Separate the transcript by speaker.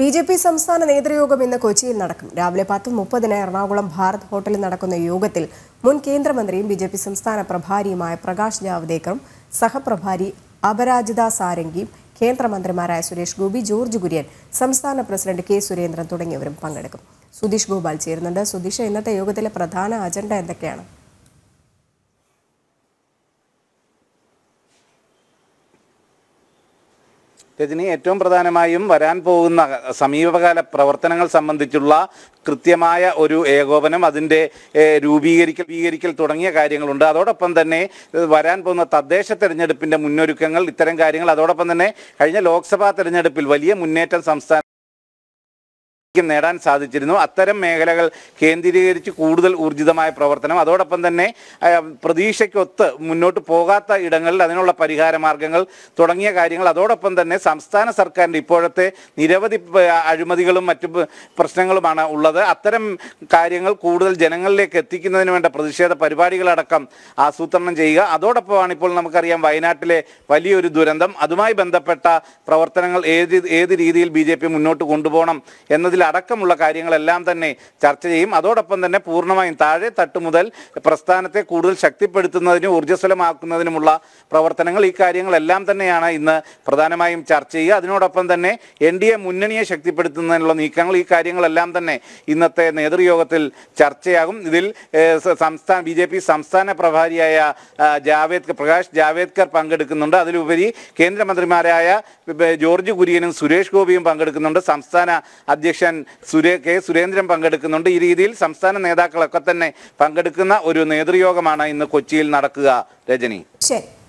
Speaker 1: B J P സംസ്ഥാന നേതൃയോഗം ഇന്ന് കൊച്ചിയിൽ നടക്കും രാവിലെ പത്ത് മുപ്പതിന് എറണാകുളം ഭാരത് ഹോട്ടലിൽ നടക്കുന്ന യോഗത്തിൽ മുൻ കേന്ദ്രമന്ത്രിയും ബി ജെ പി സംസ്ഥാന പ്രഭാരിയുമായ പ്രകാശ് ജാവ്ദേക്കറും സഹപ്രഭാരി അപരാജിത സാരംഗിയും കേന്ദ്രമന്ത്രിമാരായ സുരേഷ് ഗോപി ജോർജ് കുര്യൻ സംസ്ഥാന പ്രസിഡന്റ് കെ സുരേന്ദ്രൻ തുടങ്ങിയവരും പങ്കെടുക്കും സുധീഷ് ഗോപാൽ ചേരുന്നുണ്ട് സുധീഷ് ഇന്നത്തെ യോഗത്തിലെ പ്രധാന അജണ്ട എന്തൊക്കെയാണ്
Speaker 2: രജനി ഏറ്റവും പ്രധാനമായും വരാൻ പോകുന്ന സമീപകാല പ്രവർത്തനങ്ങൾ സംബന്ധിച്ചുള്ള കൃത്യമായ ഒരു ഏകോപനം അതിൻ്റെ രൂപീകരിക്കൽ രൂപീകരിക്കൽ തുടങ്ങിയ കാര്യങ്ങളുണ്ട് അതോടൊപ്പം തന്നെ വരാൻ പോകുന്ന തദ്ദേശ തെരഞ്ഞെടുപ്പിൻ്റെ മുന്നൊരുക്കങ്ങൾ ഇത്തരം കാര്യങ്ങൾ അതോടൊപ്പം തന്നെ കഴിഞ്ഞ ലോക്സഭാ തെരഞ്ഞെടുപ്പിൽ വലിയ മുന്നേറ്റം സംസ്ഥാന നേടാൻ സാധിച്ചിരുന്നു അത്തരം മേഖലകൾ കേന്ദ്രീകരിച്ച് കൂടുതൽ ഊർജിതമായ പ്രവർത്തനം അതോടൊപ്പം തന്നെ പ്രതീക്ഷയ്ക്കൊത്ത് മുന്നോട്ട് പോകാത്ത ഇടങ്ങളിൽ അതിനുള്ള പരിഹാര മാർഗങ്ങൾ തുടങ്ങിയ കാര്യങ്ങൾ അതോടൊപ്പം തന്നെ സംസ്ഥാന സർക്കാരിൻ്റെ ഇപ്പോഴത്തെ നിരവധി അഴിമതികളും മറ്റു പ്രശ്നങ്ങളുമാണ് ഉള്ളത് അത്തരം കാര്യങ്ങൾ കൂടുതൽ ജനങ്ങളിലേക്ക് എത്തിക്കുന്നതിന് വേണ്ട പ്രതിഷേധ പരിപാടികളടക്കം ആസൂത്രണം ചെയ്യുക അതോടൊപ്പമാണ് ഇപ്പോൾ നമുക്കറിയാം വയനാട്ടിലെ വലിയൊരു ദുരന്തം അതുമായി ബന്ധപ്പെട്ട പ്രവർത്തനങ്ങൾ ഏത് ഏത് രീതിയിൽ ബി മുന്നോട്ട് കൊണ്ടുപോകണം എന്നതിൽ അടക്കമുള്ള കാര്യങ്ങളെല്ലാം തന്നെ ചർച്ച ചെയ്യും അതോടൊപ്പം തന്നെ പൂർണ്ണമായും താഴെ തട്ട് മുതൽ പ്രസ്ഥാനത്തെ കൂടുതൽ ശക്തിപ്പെടുത്തുന്നതിനും ഊർജ്ജസ്വലമാക്കുന്നതിനുമുള്ള പ്രവർത്തനങ്ങൾ ഈ കാര്യങ്ങളെല്ലാം തന്നെയാണ് ഇന്ന് പ്രധാനമായും ചർച്ച ചെയ്യുക അതിനോടൊപ്പം തന്നെ എൻ ഡി എ മുന്നണിയെ ശക്തിപ്പെടുത്തുന്നതിനുള്ള നീക്കങ്ങൾ ഈ കാര്യങ്ങളെല്ലാം തന്നെ ഇന്നത്തെ നേതൃയോഗത്തിൽ ചർച്ചയാകും ഇതിൽ സംസ്ഥാന ബി ജെ പി സംസ്ഥാന പ്രഭാരിയായ ജാവേദ്കർ പ്രകാശ് ജാവേദ്കർ പങ്കെടുക്കുന്നുണ്ട് അതിലുപരി കേന്ദ്രമന്ത്രിമാരായ ജോർജ് കുര്യനും സുരേഷ് ഗോപിയും പങ്കെടുക്കുന്നുണ്ട് സംസ്ഥാന അധ്യക്ഷൻ സുരേ കെ സുരേന്ദ്രൻ പങ്കെടുക്കുന്നുണ്ട് ഈ രീതിയിൽ സംസ്ഥാന നേതാക്കളൊക്കെ തന്നെ പങ്കെടുക്കുന്ന ഒരു നേതൃയോഗമാണ് ഇന്ന് കൊച്ചിയിൽ നടക്കുക രജനി ശരി